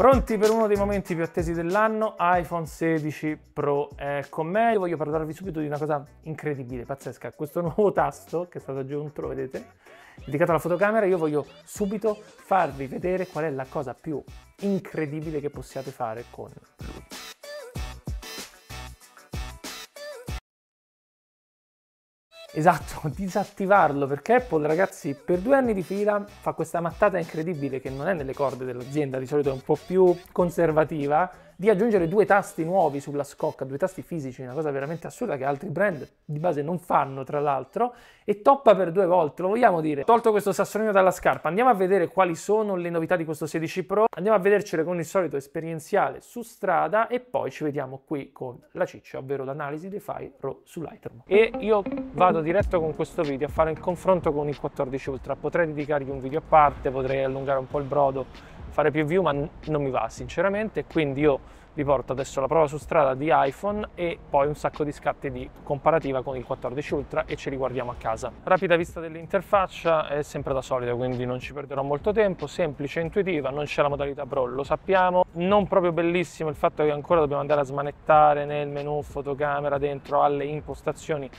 Pronti per uno dei momenti più attesi dell'anno, iPhone 16 Pro è con me. Io voglio parlarvi subito di una cosa incredibile, pazzesca, questo nuovo tasto che è stato aggiunto, vedete, dedicato alla fotocamera, io voglio subito farvi vedere qual è la cosa più incredibile che possiate fare con lui. Esatto, disattivarlo perché Apple, ragazzi, per due anni di fila fa questa mattata incredibile che non è nelle corde dell'azienda, di solito è un po' più conservativa, di aggiungere due tasti nuovi sulla scocca, due tasti fisici, una cosa veramente assurda che altri brand di base non fanno tra l'altro, e toppa per due volte, lo vogliamo dire. Tolto questo sassolino dalla scarpa, andiamo a vedere quali sono le novità di questo 16 Pro, andiamo a vedercele con il solito esperienziale su strada e poi ci vediamo qui con la ciccia, ovvero l'analisi dei file RAW su Lightroom. E io vado diretto con questo video a fare il confronto con il 14 Ultra, potrei dedicargli un video a parte, potrei allungare un po' il brodo, fare più view ma non mi va sinceramente quindi io vi porto adesso la prova su strada di iPhone e poi un sacco di scatti di comparativa con il 14 Ultra e ci riguardiamo a casa. Rapida vista dell'interfaccia è sempre da solito quindi non ci perderò molto tempo, semplice, e intuitiva, non c'è la modalità Pro, lo sappiamo, non proprio bellissimo il fatto che ancora dobbiamo andare a smanettare nel menu fotocamera dentro alle impostazioni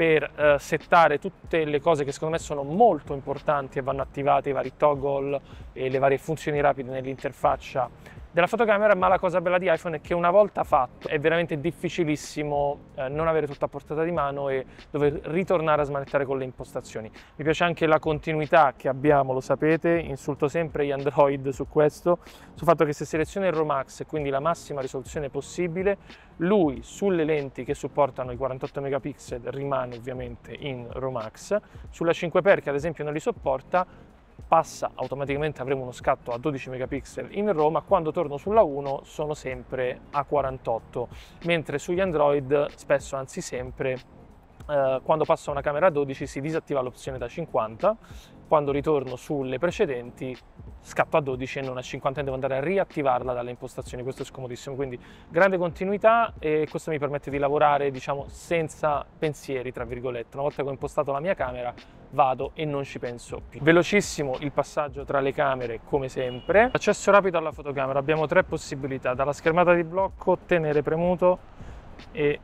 per eh, settare tutte le cose che secondo me sono molto importanti e vanno attivate, i vari toggle e le varie funzioni rapide nell'interfaccia della fotocamera, ma la cosa bella di iPhone è che una volta fatto è veramente difficilissimo eh, non avere tutto a portata di mano e dover ritornare a smanettare con le impostazioni. Mi piace anche la continuità che abbiamo, lo sapete, insulto sempre gli Android su questo, sul fatto che se seleziona il Romax, quindi la massima risoluzione possibile, lui sulle lenti che supportano i 48 megapixel rimane ovviamente in Romax, sulla 5 per che ad esempio non li sopporta passa automaticamente avremo uno scatto a 12 megapixel in ROM, quando torno sulla 1 sono sempre a 48, mentre sugli Android spesso, anzi sempre, eh, quando passo a una camera a 12 si disattiva l'opzione da 50 quando ritorno sulle precedenti scatto a 12 e non a 50 e devo andare a riattivarla dalle impostazioni questo è scomodissimo quindi grande continuità e questo mi permette di lavorare diciamo senza pensieri tra virgolette una volta che ho impostato la mia camera vado e non ci penso più velocissimo il passaggio tra le camere come sempre accesso rapido alla fotocamera abbiamo tre possibilità dalla schermata di blocco tenere premuto e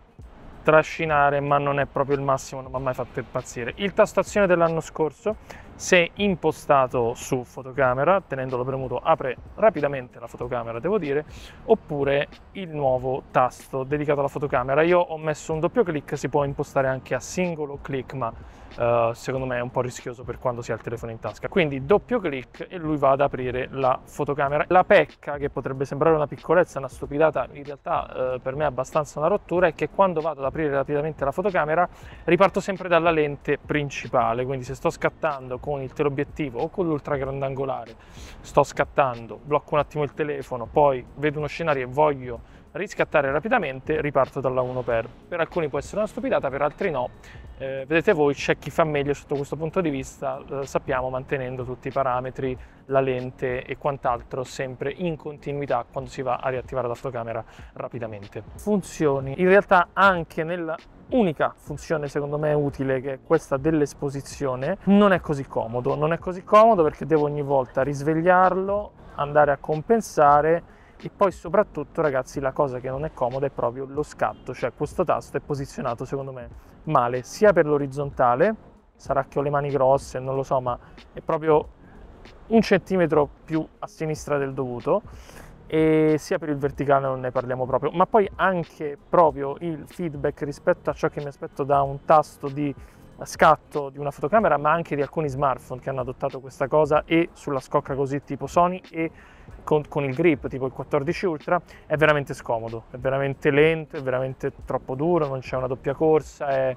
trascinare ma non è proprio il massimo non mi ha mai fatto impazzire il tasto azione dell'anno scorso se impostato su fotocamera, tenendolo premuto apre rapidamente la fotocamera devo dire, oppure il nuovo tasto dedicato alla fotocamera. Io ho messo un doppio clic, si può impostare anche a singolo clic, ma eh, secondo me è un po' rischioso per quando si ha il telefono in tasca. Quindi doppio clic e lui va ad aprire la fotocamera. La pecca, che potrebbe sembrare una piccolezza, una stupidata, in realtà uh, per me è abbastanza una rottura, è che quando vado ad aprire rapidamente la fotocamera riparto sempre dalla lente principale, quindi se sto scattando con il teleobiettivo o con l'ultra grandangolare, sto scattando, blocco un attimo il telefono, poi vedo uno scenario e voglio riscattare rapidamente, riparto dalla 1x. Per. per alcuni può essere una stupidata, per altri no, eh, vedete voi, c'è chi fa meglio sotto questo punto di vista, lo eh, sappiamo, mantenendo tutti i parametri, la lente e quant'altro sempre in continuità quando si va a riattivare la fotocamera rapidamente. Funzioni, in realtà anche nella unica funzione secondo me utile che è questa dell'esposizione non è così comodo non è così comodo perché devo ogni volta risvegliarlo andare a compensare e poi soprattutto ragazzi la cosa che non è comoda è proprio lo scatto cioè questo tasto è posizionato secondo me male sia per l'orizzontale, sarà che ho le mani grosse, non lo so, ma è proprio un centimetro più a sinistra del dovuto e sia per il verticale non ne parliamo proprio, ma poi anche proprio il feedback rispetto a ciò che mi aspetto da un tasto di scatto di una fotocamera, ma anche di alcuni smartphone che hanno adottato questa cosa e sulla scocca così tipo Sony e con, con il grip tipo il 14 Ultra è veramente scomodo, è veramente lento, è veramente troppo duro, non c'è una doppia corsa, è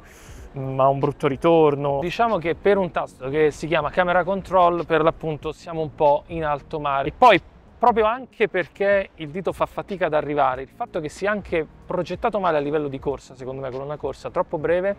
mm, ha un brutto ritorno. Diciamo che per un tasto che si chiama camera control per l'appunto siamo un po' in alto mare. E poi proprio anche perché il dito fa fatica ad arrivare, il fatto che sia anche progettato male a livello di corsa, secondo me con una corsa troppo breve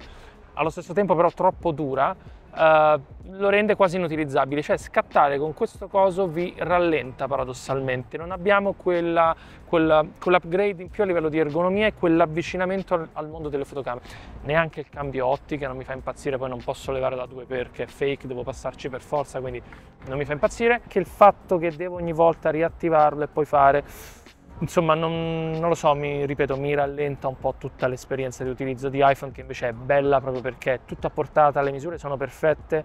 allo stesso tempo però troppo dura, eh, lo rende quasi inutilizzabile, cioè scattare con questo coso vi rallenta paradossalmente, non abbiamo quella, quella, quell'upgrade in più a livello di ergonomia e quell'avvicinamento al, al, mondo delle fotocamere, neanche il cambio ottica non mi fa impazzire, poi non posso levare da due perché è fake, devo passarci per forza, quindi non mi fa impazzire, che il fatto che devo ogni volta riattivarlo e poi fare insomma non, non, lo so, mi ripeto, mi rallenta un po' tutta l'esperienza di utilizzo di iPhone che invece è bella proprio perché è tutto a portata, le misure sono perfette,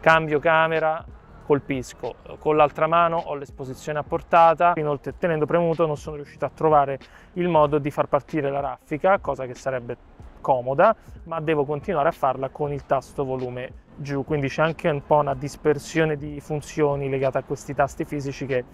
cambio camera, colpisco, con l'altra mano ho l'esposizione a portata, inoltre tenendo premuto non sono riuscito a trovare il modo di far partire la raffica, cosa che sarebbe comoda, ma devo continuare a farla con il tasto volume giù, quindi c'è anche un po' una dispersione di funzioni legata a questi tasti fisici che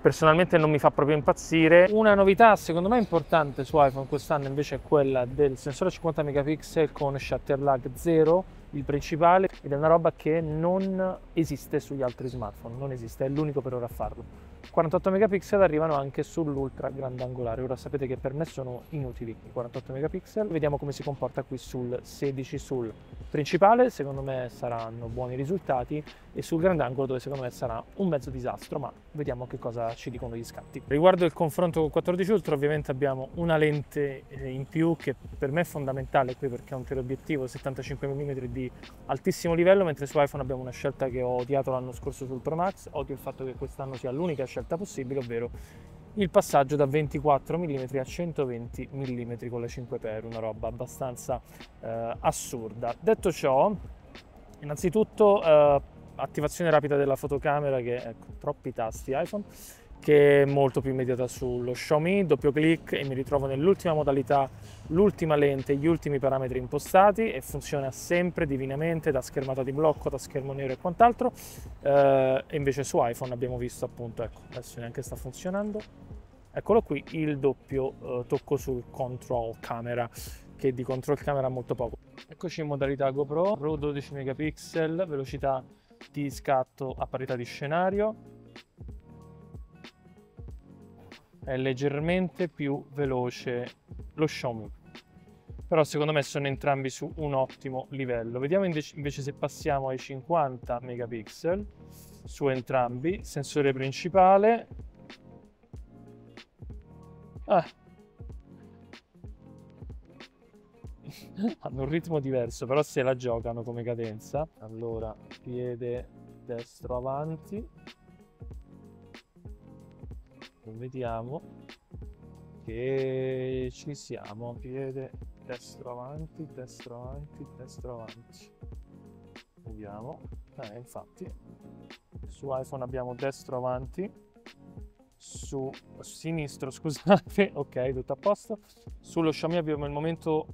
personalmente non mi fa proprio impazzire. Una novità secondo me importante su iPhone quest'anno invece è quella del sensore 50 megapixel con shutter lag 0, il principale, ed è una roba che non esiste sugli altri smartphone, non esiste, è l'unico per ora a farlo. 48 megapixel arrivano anche sull'ultra grandangolare, ora sapete che per me sono inutili i 48 megapixel, vediamo come si comporta qui sul 16 sul principale, secondo me saranno buoni risultati e sul grandangolo dove secondo me sarà un mezzo disastro, ma vediamo che cosa ci dicono gli scatti. Riguardo il confronto con 14 Ultra ovviamente abbiamo una lente eh, in più che per me è fondamentale qui perché è un teleobiettivo 75 mm di altissimo livello, mentre su iPhone abbiamo una scelta che ho odiato l'anno scorso sul Pro Max, odio il fatto che quest'anno sia l'unica scelta possibile, ovvero il passaggio da 24 mm a 120 mm con la 5x, una roba abbastanza eh, assurda. Detto ciò, innanzitutto eh, attivazione rapida della fotocamera che ecco, troppi tasti iPhone che è molto più immediata sullo Xiaomi, doppio clic e mi ritrovo nell'ultima modalità, l'ultima lente, gli ultimi parametri impostati e funziona sempre divinamente da schermata di blocco, da schermo nero e quant'altro. Eh, invece su iPhone abbiamo visto appunto, ecco, adesso neanche sta funzionando. Eccolo qui, il doppio eh, tocco sul control camera, che di control camera ha molto poco. Eccoci in modalità GoPro, RAW 12 megapixel, velocità di scatto a parità di scenario, è leggermente più veloce lo Xiaomi però secondo me sono entrambi su un ottimo livello. Vediamo invece se passiamo ai 50 megapixel su entrambi, sensore principale. Ah. Hanno un ritmo diverso, però se la giocano come cadenza. Allora, piede destro avanti, vediamo che ci siamo piede destro avanti destro avanti destro avanti vediamo eh, infatti su iPhone abbiamo destro avanti su sinistro scusate ok tutto a posto sullo Xiaomi abbiamo il momento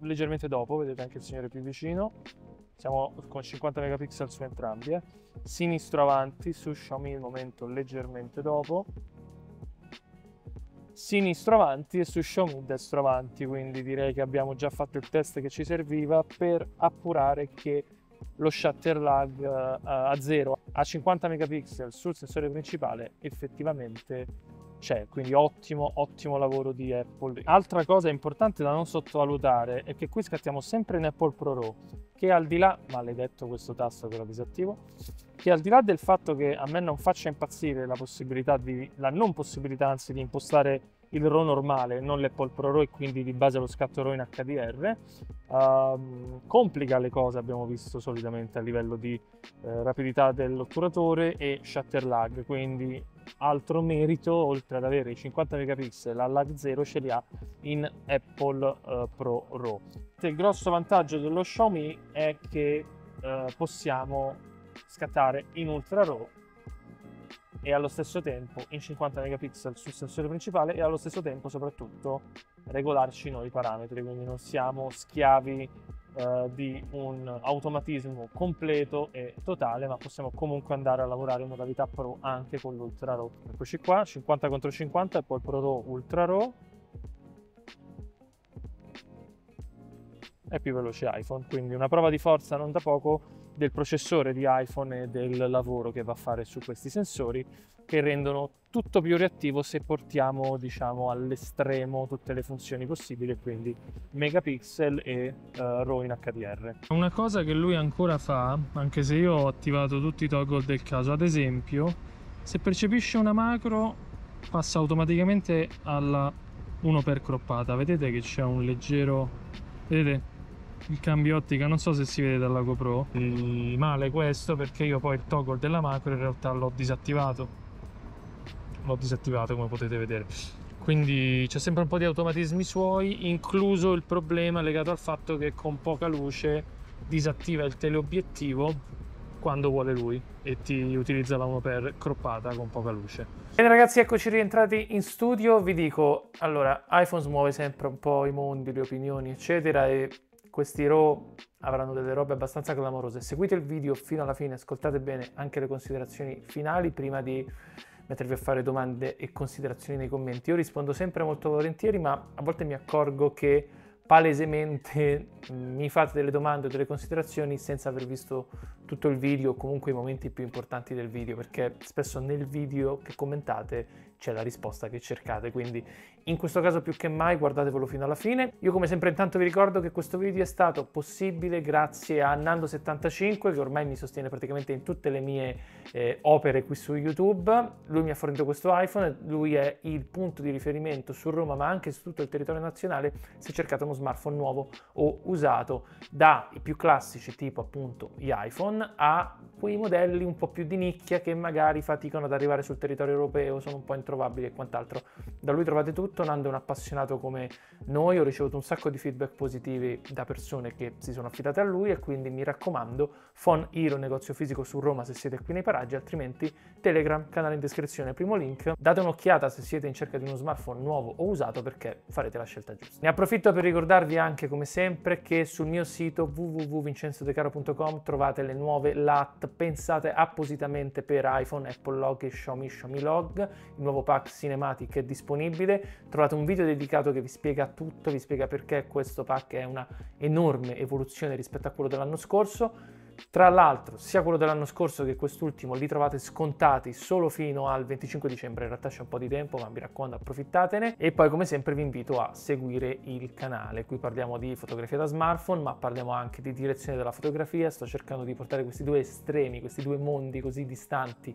leggermente dopo vedete anche il signore più vicino siamo con 50 megapixel su entrambi eh. sinistro avanti su Xiaomi il momento leggermente dopo sinistro avanti e su Xiaomi destro avanti, quindi direi che abbiamo già fatto il test che ci serviva per appurare che lo shutter lag eh, a 0 a 50 megapixel sul sensore principale effettivamente c'è, quindi ottimo, ottimo lavoro di Apple. Altra cosa importante da non sottovalutare è che qui scattiamo sempre in Apple Pro Raw, che al di là, maledetto questo tasto che lo disattivo, che al di là del fatto che a me non faccia impazzire la possibilità di, la non possibilità anzi di impostare il RAW normale, non l'Apple Pro RAW e quindi di base lo scatto RAW in HDR, uh, ehm, complica le cose abbiamo visto solitamente a livello di uh, rapidità dell'otturatore e shutter lag, quindi altro merito oltre ad avere i 50 megapixel a lag 0 ce li ha in Apple uh, Pro RAW. Il grosso vantaggio dello Xiaomi è che eh, possiamo scattare in ultra raw e allo stesso tempo in 50 megapixel sul sensore principale e allo stesso tempo soprattutto regolarci noi i parametri, quindi non siamo schiavi eh, di un automatismo completo e totale, ma possiamo comunque andare a lavorare in modalità Pro anche con l'Ultra Raw. Eccoci qua, 50 contro 50 e poi il Pro Raw Ultra Raw. E più veloce iPhone, quindi una prova di forza non da poco del processore di iPhone e del lavoro che va a fare su questi sensori che rendono tutto più reattivo se portiamo diciamo all'estremo tutte le funzioni possibili quindi megapixel e uh, RAW in HDR. Una cosa che lui ancora fa, anche se io ho attivato tutti i toggle del caso, ad esempio se percepisce una macro passa automaticamente alla 1 per croppata, vedete che c'è un leggero... vedete? il cambio ottica non so se si vede dalla GoPro e male questo perché io poi il toggle della macro in realtà l'ho disattivato l'ho disattivato come potete vedere quindi c'è sempre un po' di automatismi suoi incluso il problema legato al fatto che con poca luce disattiva il teleobiettivo quando vuole lui e ti utilizza la 1 per croppata con poca luce. Bene ragazzi, eccoci rientrati in studio. Vi dico, allora, iPhone muove sempre un po' i mondi, le opinioni, eccetera, e questi RAW avranno delle robe abbastanza clamorose. Seguite il video fino alla fine, ascoltate bene anche le considerazioni finali prima di mettervi a fare domande e considerazioni nei commenti. Io rispondo sempre molto volentieri, ma a volte mi accorgo che palesemente mm, mi fate delle domande o delle considerazioni senza aver visto tutto il video o comunque i momenti più importanti del video, perché spesso nel video che commentate c'è la risposta che cercate, quindi in questo caso più che mai guardatevelo fino alla fine. Io come sempre intanto vi ricordo che questo video è stato possibile grazie a Nando75 che ormai mi sostiene praticamente in tutte le mie eh, opere qui su YouTube. Lui mi ha fornito questo iPhone, lui è il punto di riferimento su Roma ma anche su tutto il territorio nazionale se cercate uno smartphone nuovo o usato dai più classici tipo appunto gli iPhone a quei modelli un po' più di nicchia che magari faticano ad arrivare sul territorio europeo, sono un po' introvabili e quant'altro. Da lui trovate tutto soprattutto Nando è un appassionato come noi, ho ricevuto un sacco di feedback positivi da persone che si sono affidate a lui e quindi mi raccomando, Fon Hero negozio fisico su Roma se siete qui nei paraggi, altrimenti Telegram, canale in descrizione, primo link. Date un'occhiata se siete in cerca di uno smartphone nuovo o usato perché farete la scelta giusta. Ne approfitto per ricordarvi anche come sempre che sul mio sito www.vincenzodecaro.com trovate le nuove LAT pensate appositamente per iPhone, Apple Log e Xiaomi Xiaomi Log, il nuovo pack Cinematic è disponibile, Trovate un video dedicato che vi spiega tutto, vi spiega perché questo pack è una enorme evoluzione rispetto a quello dell'anno scorso. Tra l'altro, sia quello dell'anno scorso che quest'ultimo li trovate scontati solo fino al 25 dicembre. In realtà c'è un po' di tempo, ma mi raccomando, approfittatene. E poi, come sempre, vi invito a seguire il canale. Qui parliamo di fotografia da smartphone, ma parliamo anche di direzione della fotografia. Sto cercando di portare questi due estremi, questi due mondi così distanti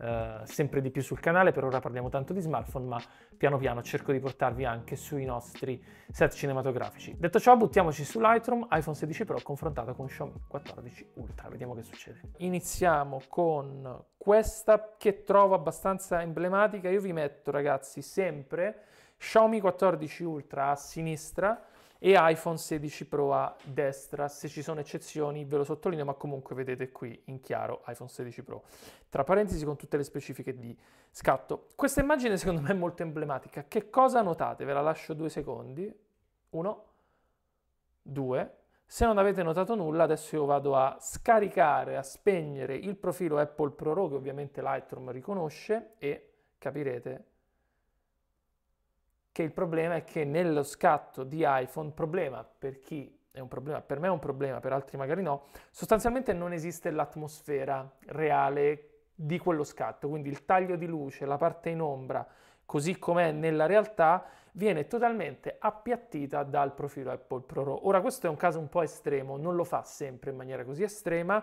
eh, sempre di più sul canale, per ora parliamo tanto di smartphone, ma piano piano cerco di portarvi anche sui nostri set cinematografici. Detto ciò, buttiamoci su Lightroom, iPhone 16 Pro confrontato con Xiaomi 14 Ultra, vediamo che succede. Iniziamo con questa che trovo abbastanza emblematica, io vi metto ragazzi sempre Xiaomi 14 Ultra a sinistra, e iPhone 16 Pro a destra, se ci sono eccezioni ve lo sottolineo, ma comunque vedete qui in chiaro iPhone 16 Pro, tra parentesi con tutte le specifiche di scatto. Questa immagine secondo me è molto emblematica, che cosa notate? Ve la lascio due secondi, uno, due, se non avete notato nulla, adesso io vado a scaricare, a spegnere il profilo Apple ProRo che ovviamente Lightroom riconosce e capirete che il problema è che nello scatto di iPhone, problema per chi è un problema, per me è un problema, per altri magari no, sostanzialmente non esiste l'atmosfera reale di quello scatto, quindi il taglio di luce, la parte in ombra, così com'è nella realtà, viene totalmente appiattita dal profilo Apple Pro. Ora questo è un caso un po' estremo, non lo fa sempre in maniera così estrema,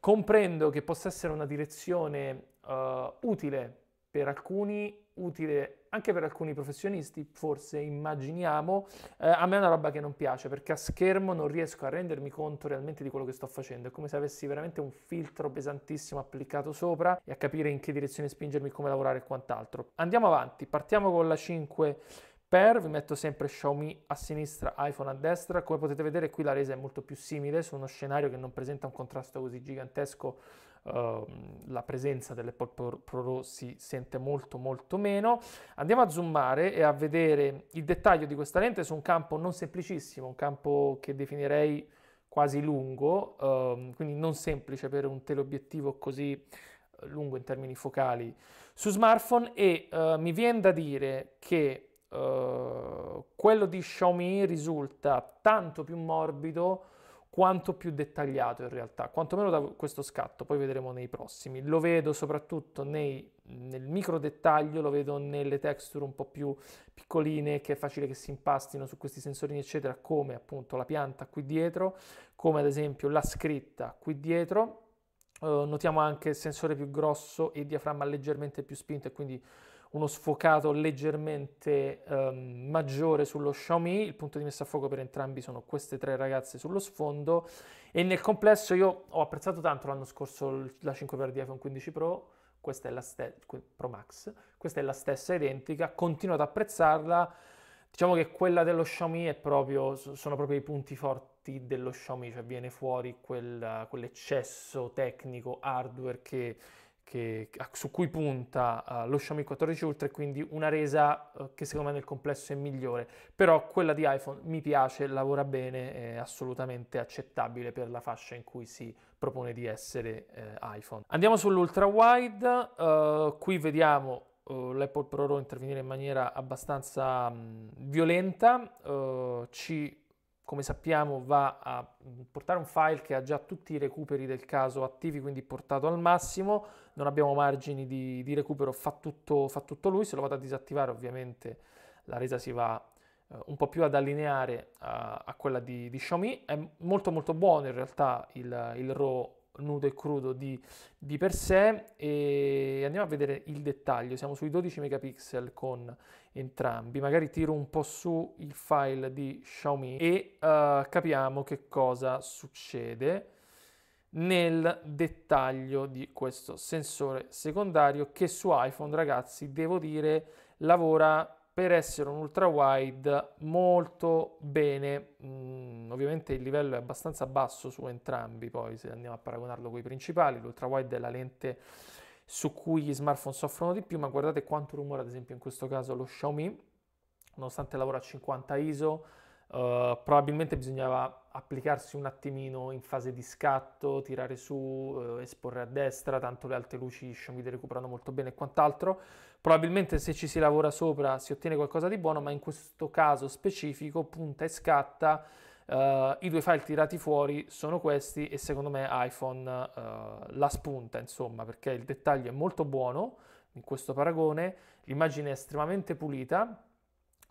comprendo che possa essere una direzione uh, utile per alcuni, utile anche per alcuni professionisti, forse immaginiamo, eh, a me è una roba che non piace perché a schermo non riesco a rendermi conto realmente di quello che sto facendo, è come se avessi veramente un filtro pesantissimo applicato sopra e a capire in che direzione spingermi, come lavorare e quant'altro. Andiamo avanti, partiamo con la 5 per, vi metto sempre Xiaomi a sinistra, iPhone a destra, come potete vedere qui la resa è molto più simile su uno scenario che non presenta un contrasto così gigantesco Ehm, la presenza dell'Apple Pro, Pro si sente molto molto meno. Andiamo a zoomare e a vedere il dettaglio di questa lente su un campo non semplicissimo, un campo che definirei quasi lungo, uh, quindi non semplice per un teleobiettivo così eh, lungo in termini focali su smartphone e uh, mi viene da dire che uh, quello di Xiaomi risulta tanto più morbido quanto più dettagliato in realtà, quantomeno da questo scatto, poi vedremo nei prossimi. Lo vedo soprattutto nei, nel micro dettaglio, lo vedo nelle texture un po' più piccoline che è facile che si impastino su questi sensorini eccetera, come appunto la pianta qui dietro, come ad esempio la scritta qui dietro. Eh, notiamo anche il sensore più grosso e il diaframma leggermente più spinto e quindi uno sfocato leggermente ehm, maggiore sullo Xiaomi, il punto di messa a fuoco per entrambi sono queste tre ragazze sullo sfondo e nel complesso io ho apprezzato tanto l'anno scorso la 5x di iPhone 15 Pro, questa è la stessa, Pro Max, questa è la stessa identica, continuo ad apprezzarla, diciamo che quella dello Xiaomi proprio, sono proprio i punti forti dello Xiaomi, cioè viene fuori quel, quell'eccesso tecnico, hardware che che, su cui punta uh, lo Xiaomi 14 Ultra e quindi una resa uh, che secondo me nel complesso è migliore, però quella di iPhone mi piace, lavora bene, è assolutamente accettabile per la fascia in cui si propone di essere eh, iPhone. Andiamo sull'ultra wide, uh, qui vediamo l'Apple Pro Raw intervenire in maniera abbastanza mh, mm, violenta, ci come sappiamo va a mm, portare un file che ha già tutti i recuperi del caso attivi, quindi portato al massimo, non abbiamo margini di, di recupero, fa tutto, fa tutto, lui, se lo vado a disattivare ovviamente la resa si va eh, un po' più ad allineare a, a quella di, di, Xiaomi, è molto molto buono in realtà il, il RAW nudo e crudo di, di, per sé e andiamo a vedere il dettaglio, siamo sui 12 megapixel con entrambi, magari tiro un po' su il file di Xiaomi e uh, capiamo che cosa succede nel dettaglio di questo sensore secondario che su iPhone ragazzi devo dire lavora per essere un ultra wide molto bene mh, mm, Ovviamente il livello è abbastanza basso su entrambi, poi se andiamo a paragonarlo con i principali, l'ultrawide è la lente su cui gli smartphone soffrono di più, ma guardate quanto rumore ad esempio in questo caso lo Xiaomi, nonostante lavora a 50 ISO, eh, probabilmente bisognava applicarsi un attimino in fase di scatto, tirare su, eh, esporre a destra, tanto le alte luci Xiaomi le recuperano molto bene e quant'altro. Probabilmente se ci si lavora sopra si ottiene qualcosa di buono, ma in questo caso specifico punta e scatta Uh, I due file tirati fuori sono questi e secondo me iPhone uh, la spunta, insomma, perché il dettaglio è molto buono in questo paragone, l'immagine è estremamente pulita,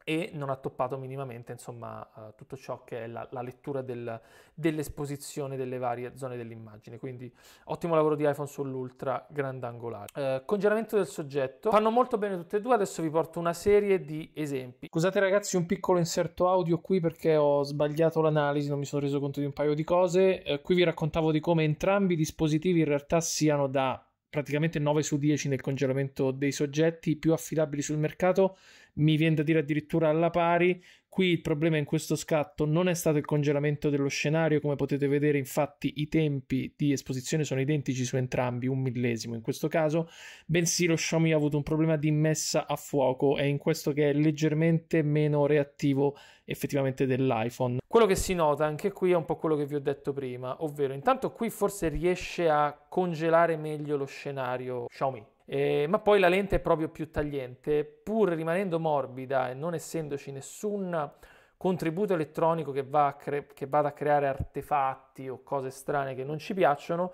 e non ha toppato minimamente insomma, eh, tutto ciò che è la, la lettura del, dell'esposizione delle varie zone dell'immagine. Quindi ottimo lavoro di iPhone sull'ultra grandangolare. Eh, congelamento del soggetto. Fanno molto bene tutte e due, adesso vi porto una serie di esempi. Scusate ragazzi un piccolo inserto audio qui perché ho sbagliato l'analisi, non mi sono reso conto di un paio di cose. Eh, qui vi raccontavo di come entrambi i dispositivi in realtà siano da praticamente 9 su 10 nel congelamento dei soggetti più affidabili sul mercato, mi viene da dire addirittura alla pari Qui il problema in questo scatto non è stato il congelamento dello scenario, come potete vedere infatti i tempi di esposizione sono identici su entrambi, un millesimo in questo caso, bensì lo Xiaomi ha avuto un problema di messa a fuoco, è in questo che è leggermente meno reattivo effettivamente dell'iPhone. Quello che si nota anche qui è un po' quello che vi ho detto prima, ovvero intanto qui forse riesce a congelare meglio lo scenario Xiaomi, eh, ma poi la lente è proprio più tagliente, pur rimanendo morbida e non essendoci nessun contributo elettronico che, va cre- che vada a creare artefatti o cose strane che non ci piacciono.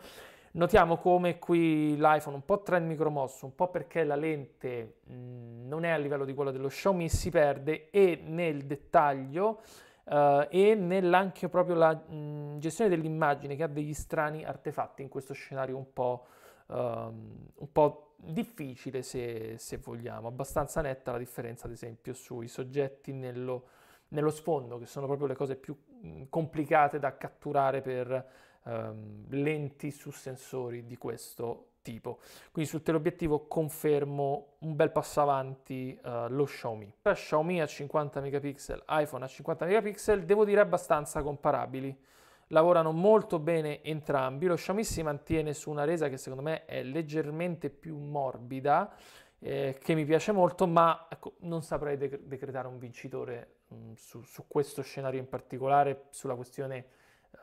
Notiamo come qui l'iPhone un po' trend micromosso, un po' perché la lente mh, mm, non è a livello di quella dello Xiaomi, si perde e nel dettaglio uh, e nell'anche proprio la mh, mm, gestione dell'immagine che ha degli strani artefatti in questo scenario un po' um, un po' difficile se, se, vogliamo, abbastanza netta la differenza ad esempio sui soggetti nello, nello sfondo, che sono proprio le cose più mm, complicate da catturare per um, lenti su sensori di questo tipo. Quindi sul teleobiettivo confermo un bel passo avanti uh, lo Xiaomi. Per Xiaomi a 50 megapixel, iPhone a 50 megapixel, devo dire abbastanza comparabili lavorano molto bene entrambi, lo Xiaomi si mantiene su una resa che secondo me è leggermente più morbida, eh, che mi piace molto, ma ecco, non saprei dec- decretare un vincitore mh, mm, su, su, questo scenario in particolare, sulla questione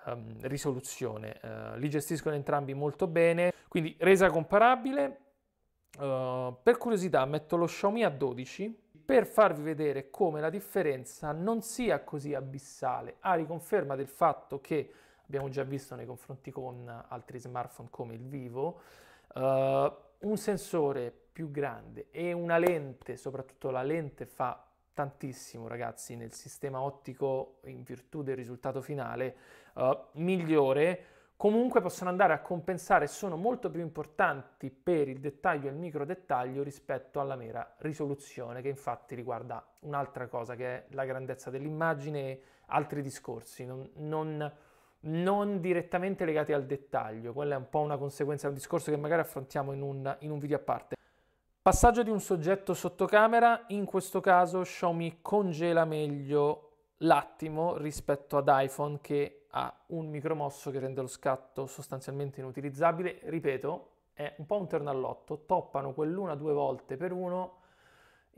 um, risoluzione. Uh, li gestiscono entrambi molto bene, quindi resa comparabile. Uh, per curiosità metto lo Xiaomi a 12 per farvi vedere come la differenza non sia così abissale, a riconferma del fatto che abbiamo già visto nei confronti con altri smartphone come il Vivo, uh, un sensore più grande e una lente, soprattutto la lente fa tantissimo ragazzi nel sistema ottico in virtù del risultato finale uh, migliore comunque possono andare a compensare, sono molto più importanti per il dettaglio e il micro dettaglio rispetto alla mera risoluzione, che infatti riguarda un'altra cosa che è la grandezza dell'immagine e altri discorsi, non, non, non direttamente legati al dettaglio, quella è un po' una conseguenza, è un discorso che magari affrontiamo in un, in un video a parte. Passaggio di un soggetto sotto camera, in questo caso Xiaomi congela meglio l'attimo rispetto ad iPhone che ha un micromosso che rende lo scatto sostanzialmente inutilizzabile. Ripeto, è un po' un turn all'otto, toppano quell'una due volte per uno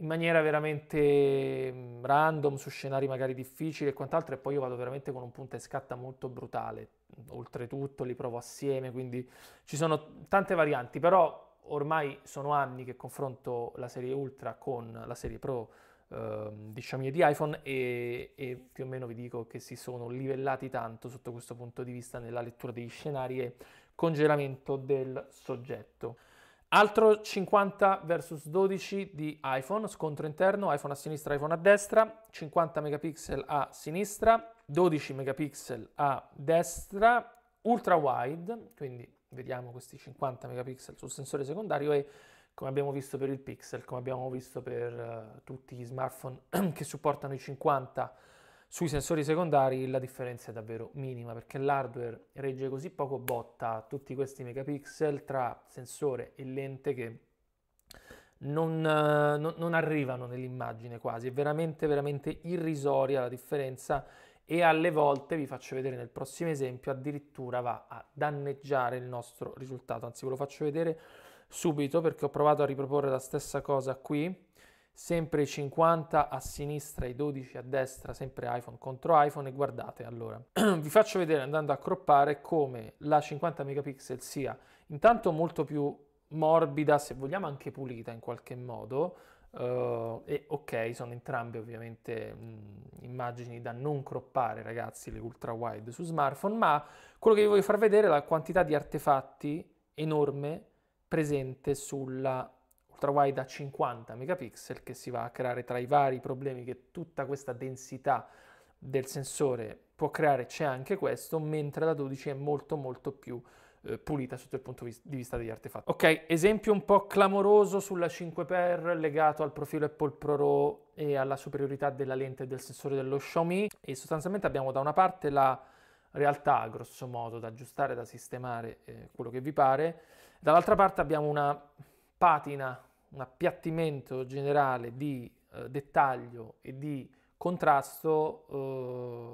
in maniera veramente mm, random su scenari magari difficili e quant'altro e poi io vado veramente con un punta e scatta molto brutale. Oltretutto li provo assieme, quindi ci sono tante varianti, però ormai sono anni che confronto la serie Ultra con la serie Pro Uh, ehm, di Xiaomi e di iPhone e, e, più o meno vi dico che si sono livellati tanto sotto questo punto di vista nella lettura degli scenari e congelamento del soggetto. Altro 50 vs 12 di iPhone, scontro interno, iPhone a sinistra, iPhone a destra, 50 megapixel a sinistra, 12 megapixel a destra, ultra wide, quindi vediamo questi 50 megapixel sul sensore secondario e come abbiamo visto per il Pixel, come abbiamo visto per uh, tutti gli smartphone che supportano i 50 sui sensori secondari, la differenza è davvero minima perché l'hardware regge così poco botta tutti questi megapixel tra sensore e lente che non, uh, non, non arrivano nell'immagine quasi, è veramente, veramente irrisoria la differenza e alle volte, vi faccio vedere nel prossimo esempio, addirittura va a danneggiare il nostro risultato, anzi ve lo faccio vedere subito perché ho provato a riproporre la stessa cosa qui sempre i 50 a sinistra e i 12 a destra, sempre iPhone contro iPhone e guardate allora, vi faccio vedere andando a croppare come la 50 megapixel sia intanto molto più morbida, se vogliamo anche pulita in qualche modo, uh, e ok, sono entrambe ovviamente mh, mm, immagini da non croppare ragazzi, le ultra wide su smartphone, ma quello che vi voglio far vedere è la quantità di artefatti enorme presente sulla ultrawide da 50 megapixel che si va a creare tra i vari problemi che tutta questa densità del sensore può creare, c'è anche questo, mentre la 12 è molto molto più eh, pulita sotto il punto di vista degli artefatti. Ok, esempio un po' clamoroso sulla 5x legato al profilo Apple Pro Raw e alla superiorità della lente del sensore dello Xiaomi e sostanzialmente abbiamo da una parte la realtà grosso modo da aggiustare, da sistemare eh, quello che vi pare Dall'altra parte abbiamo una patina, un appiattimento generale di eh, dettaglio e di contrasto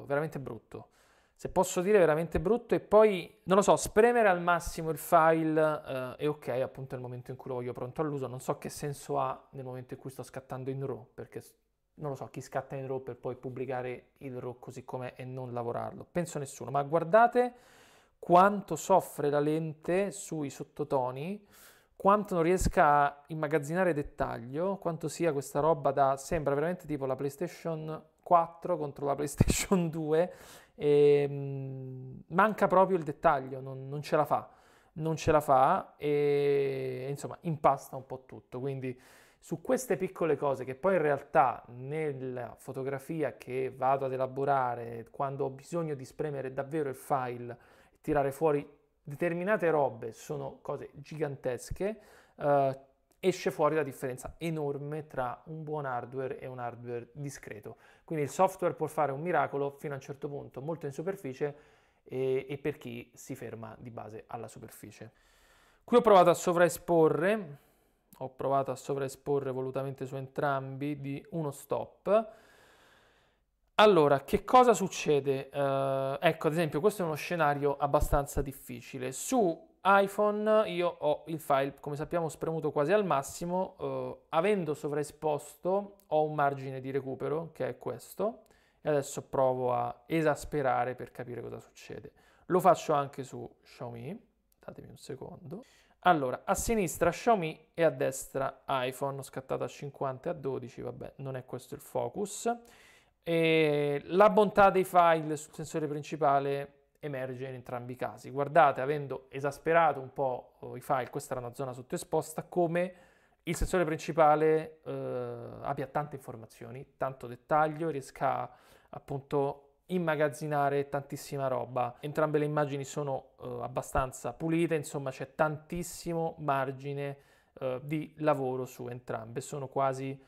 eh, veramente brutto. Se posso dire veramente brutto e poi, non lo so, spremere al massimo il file eh, è ok appunto nel momento in cui lo voglio pronto all'uso, non so che senso ha nel momento in cui sto scattando in RAW, perché non lo so, chi scatta in RAW per poi pubblicare il RAW così com'è e non lavorarlo. Penso nessuno, ma guardate quanto soffre la lente sui sottotoni, quanto non riesca a immagazzinare dettaglio, quanto sia questa roba da... sembra veramente tipo la PlayStation 4 contro la PlayStation 2, e, mh, manca proprio il dettaglio, non, non ce la fa non ce la fa e insomma impasta un po' tutto. Quindi su queste piccole cose che poi in realtà nella fotografia che vado ad elaborare, quando ho bisogno di spremere davvero il file, tirare fuori determinate robe, sono cose gigantesche, eh, esce fuori la differenza enorme tra un buon hardware e un hardware discreto. Quindi il software può fare un miracolo fino a un certo punto, molto in superficie e, e per chi si ferma di base alla superficie. Qui ho provato a sovraesporre, ho provato a sovraesporre volutamente su entrambi di uno stop, allora, che cosa succede? Uh, ecco, ad esempio, questo è uno scenario abbastanza difficile. Su iPhone io ho il file, come sappiamo, spremuto quasi al massimo. Uh, avendo sovraesposto ho un margine di recupero, che è questo. E adesso provo a esasperare per capire cosa succede. Lo faccio anche su Xiaomi. Datemi un secondo. Allora, a sinistra Xiaomi e a destra iPhone, scattato a 50 e a 12, vabbè, non è questo il focus e la bontà dei file sul sensore principale emerge in entrambi i casi. Guardate, avendo esasperato un po' eh, i file, questa era una zona sottoesposta, come il sensore principale eh, abbia tante informazioni, tanto dettaglio, riesca appunto immagazzinare tantissima roba. Entrambe le immagini sono eh, abbastanza pulite, insomma c'è tantissimo margine eh, di lavoro su entrambe, sono quasi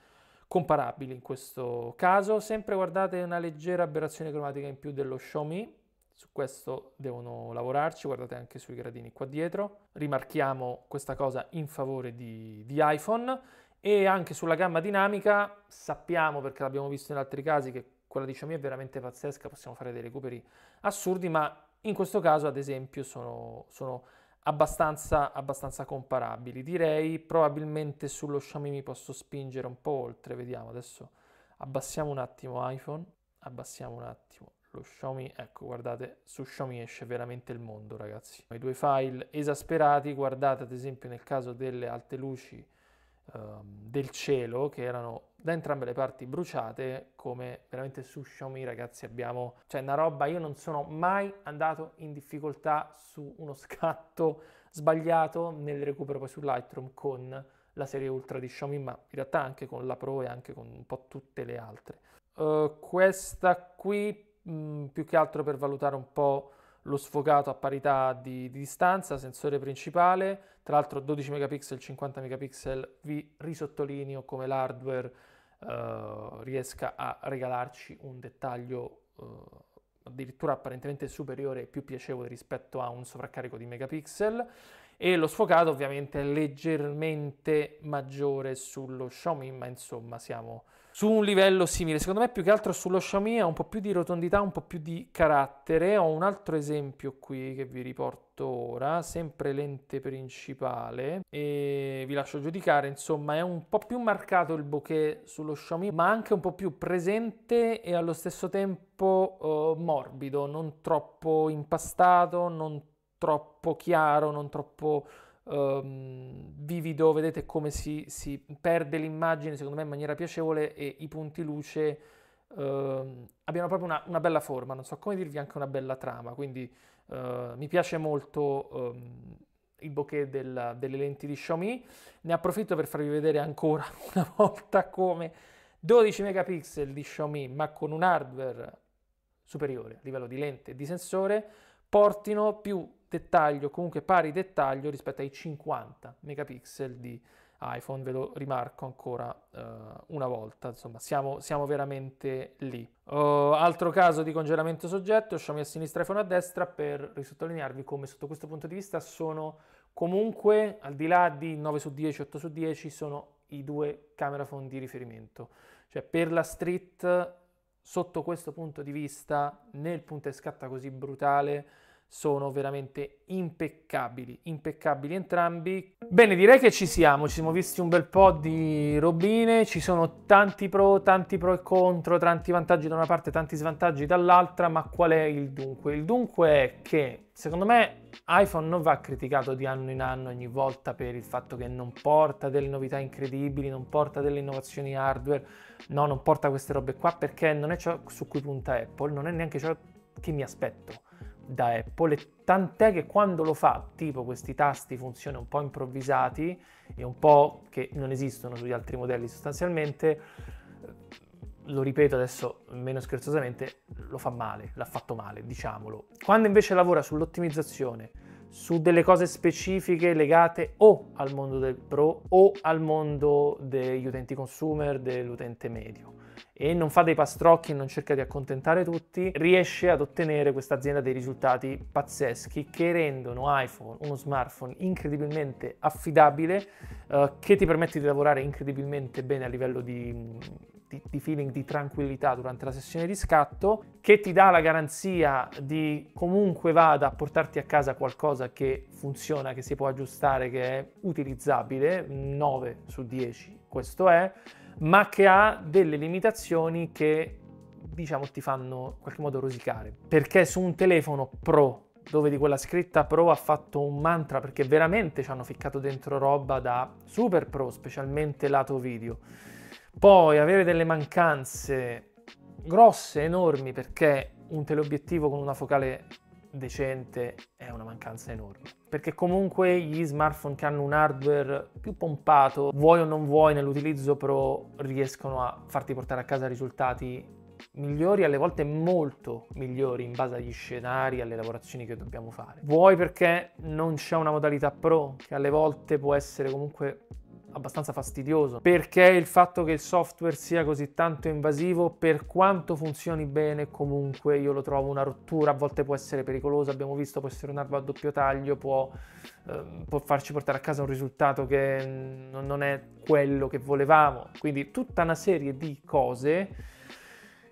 comparabili in questo caso. Sempre guardate una leggera aberrazione cromatica in più dello Xiaomi, su questo devono lavorarci, guardate anche sui gradini qua dietro. Rimarchiamo questa cosa in favore di, di iPhone e anche sulla gamma dinamica sappiamo, perché l'abbiamo visto in altri casi, che quella di Xiaomi è veramente pazzesca, possiamo fare dei recuperi assurdi, ma in questo caso ad esempio sono, sono abbastanza, abbastanza comparabili. Direi probabilmente sullo Xiaomi mi posso spingere un po' oltre, vediamo adesso abbassiamo un attimo iPhone, abbassiamo un attimo lo Xiaomi, ecco guardate su Xiaomi esce veramente il mondo ragazzi. I due file esasperati, guardate ad esempio nel caso delle alte luci ehm, del cielo che erano da entrambe le parti bruciate, come veramente su Xiaomi ragazzi abbiamo, cioè una roba, io non sono mai andato in difficoltà su uno scatto sbagliato nel recupero poi su Lightroom con la serie Ultra di Xiaomi, ma in realtà anche con la Pro e anche con un po' tutte le altre. Uh, questa qui mh, mm, più che altro per valutare un po' lo sfocato a parità di, di, distanza, sensore principale, tra l'altro 12 megapixel, 50 megapixel, vi risottolineo come l'hardware eh, riesca a regalarci un dettaglio eh, addirittura apparentemente superiore e più piacevole rispetto a un sovraccarico di megapixel e lo sfocato ovviamente è leggermente maggiore sullo Xiaomi ma insomma siamo su un livello simile. Secondo me più che altro sullo Xiaomi ha un po' più di rotondità, un po' più di carattere. Ho un altro esempio qui che vi riporto ora, sempre lente principale e vi lascio giudicare, insomma è un po' più marcato il bokeh sullo Xiaomi, ma anche un po' più presente e allo stesso tempo eh, morbido, non troppo impastato, non troppo chiaro, non troppo um, vivido, vedete come si, si, perde l'immagine, secondo me in maniera piacevole, e i punti luce um, abbiano proprio una, una, bella forma, non so come dirvi, anche una bella trama, quindi uh, mi piace molto... Um, il bokeh della, delle lenti di Xiaomi ne approfitto per farvi vedere ancora una volta come 12 megapixel di Xiaomi ma con un hardware superiore a livello di lente e di sensore portino più dettaglio, comunque pari dettaglio rispetto ai 50 megapixel di iPhone, ve lo rimarco ancora eh, una volta, insomma siamo, siamo veramente lì. Uh, altro caso di congelamento soggetto, Xiaomi a sinistra, iPhone a destra, per risottolinearvi come sotto questo punto di vista sono comunque, al di là di 9 su 10, 8 su 10, sono i due camera phone di riferimento. Cioè per la street, sotto questo punto di vista, nel punto e scatta così brutale, sono veramente impeccabili, impeccabili entrambi. Bene, direi che ci siamo, ci siamo visti un bel po' di robine, ci sono tanti pro, tanti pro e contro, tanti vantaggi da una parte, tanti svantaggi dall'altra, ma qual è il dunque? Il dunque è che, secondo me, iPhone non va criticato di anno in anno ogni volta per il fatto che non porta delle novità incredibili, non porta delle innovazioni hardware, no, non porta queste robe qua perché non è ciò su cui punta Apple, non è neanche ciò che mi aspetto da Apple, tant'è che quando lo fa, tipo questi tasti funzione un po' improvvisati e un po' che non esistono sugli altri modelli sostanzialmente, eh, lo ripeto adesso meno scherzosamente, lo fa male, l'ha fatto male, diciamolo. Quando invece lavora sull'ottimizzazione, su delle cose specifiche legate o al mondo del pro o al mondo degli utenti consumer, dell'utente medio e non fa dei pastrocchi e non cerca di accontentare tutti, riesce ad ottenere questa azienda dei risultati pazzeschi che rendono iPhone uno smartphone incredibilmente affidabile, eh, che ti permette di lavorare incredibilmente bene a livello di, di, di feeling di tranquillità durante la sessione di scatto, che ti dà la garanzia di comunque vada a portarti a casa qualcosa che funziona, che si può aggiustare, che è utilizzabile, 9 su 10 questo è ma che ha delle limitazioni che diciamo ti fanno in qualche modo rosicare. Perché su un telefono Pro dove di quella scritta pro ha fatto un mantra perché veramente ci hanno ficcato dentro roba da super pro, specialmente lato video. Poi avere delle mancanze grosse, enormi, perché un teleobiettivo con una focale decente è una mancanza enorme. Perché comunque gli smartphone che hanno un hardware più pompato, vuoi o non vuoi nell'utilizzo pro, riescono a farti portare a casa risultati migliori, alle volte molto migliori in base agli scenari, alle lavorazioni che dobbiamo fare. Vuoi perché non c'è una modalità pro che alle volte può essere comunque abbastanza fastidioso perché il fatto che il software sia così tanto invasivo per quanto funzioni bene comunque io lo trovo una rottura a volte può essere pericolosa abbiamo visto può essere un'arma a doppio taglio può, eh, può farci portare a casa un risultato che non è quello che volevamo quindi tutta una serie di cose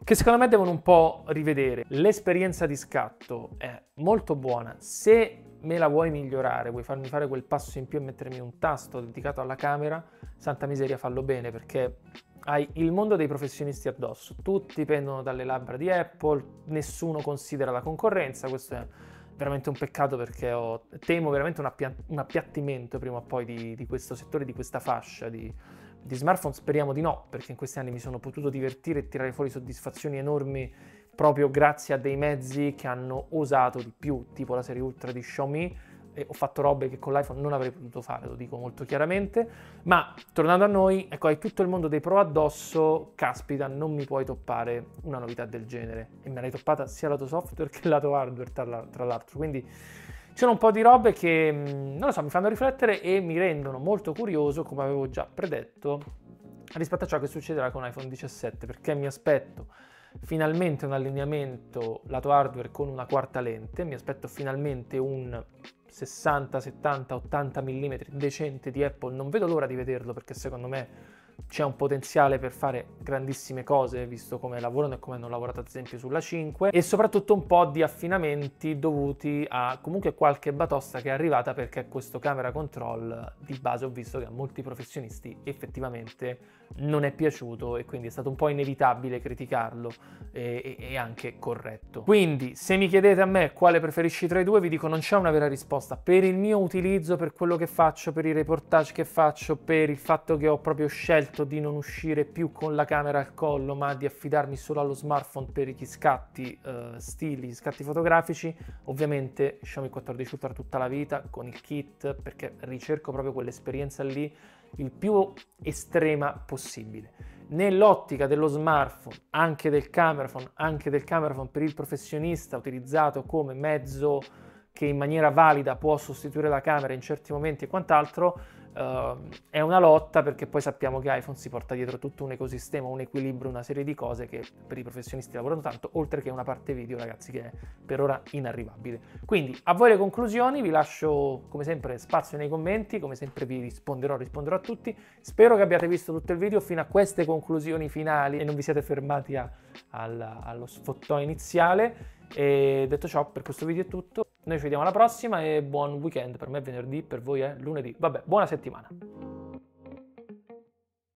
che secondo me devono un po' rivedere. L'esperienza di scatto è molto buona se me la vuoi migliorare, vuoi farmi fare quel passo in più e mettermi un tasto dedicato alla camera, santa miseria fallo bene perché hai il mondo dei professionisti addosso, tutti pendono dalle labbra di Apple, nessuno considera la concorrenza, questo è veramente un peccato perché ho, temo veramente un, appia, un, appiattimento prima o poi di, di, questo settore, di questa fascia di, di smartphone, speriamo di no, perché in questi anni mi sono potuto divertire e tirare fuori soddisfazioni enormi proprio grazie a dei mezzi che hanno osato di più, tipo la serie Ultra di Xiaomi, ho fatto robe che con l'iPhone non avrei potuto fare, lo dico molto chiaramente. Ma tornando a noi, ecco, hai tutto il mondo dei pro addosso, caspita, non mi puoi toppare una novità del genere. E me l'hai toppata sia lato software che lato hardware, tra l'altro. Quindi c'è un po' di robe che, mm, non lo so, mi fanno riflettere e mi rendono molto curioso, come avevo già predetto, rispetto a ciò che succederà con iPhone 17, perché mi aspetto finalmente un allineamento lato hardware con una quarta lente, mi aspetto finalmente un 60, 70, 80 mm decente di Apple, non vedo l'ora di vederlo perché secondo me c'è un potenziale per fare grandissime cose visto come lavorano e come hanno lavorato ad esempio sulla 5 e soprattutto un po' di affinamenti dovuti a comunque qualche batosta che è arrivata perché questo camera control di base ho visto che a molti professionisti effettivamente non è piaciuto e quindi è stato un po' inevitabile criticarlo e, e, anche corretto. Quindi se mi chiedete a me quale preferisci tra i due vi dico non c'è una vera risposta. Per il mio utilizzo, per quello che faccio, per i reportage che faccio, per il fatto che ho proprio scelto di non uscire più con la camera al collo ma di affidarmi solo allo smartphone per gli scatti uh, stili, gli scatti fotografici, ovviamente Xiaomi diciamo, 14 Ultra tutta la vita con il kit perché ricerco proprio quell'esperienza lì il più estrema possibile. Nell'ottica dello smartphone, anche del cameraphone, anche del cameraphone per il professionista utilizzato come mezzo che in maniera valida può sostituire la camera in certi momenti e quant'altro, Uh, è una lotta perché poi sappiamo che iPhone si porta dietro tutto un ecosistema, un equilibrio, una serie di cose che per i professionisti lavorano tanto, oltre che una parte video, ragazzi, che è per ora inarrivabile. Quindi a voi le conclusioni, vi lascio come sempre spazio nei commenti, come sempre vi risponderò, risponderò a tutti. Spero che abbiate visto tutto il video fino a queste conclusioni finali e non vi siate fermati a, alla, allo sfottò iniziale. E detto ciò, per questo video è tutto. Noi ci vediamo alla prossima e buon weekend. Per me è venerdì, per voi è lunedì. Vabbè, buona settimana.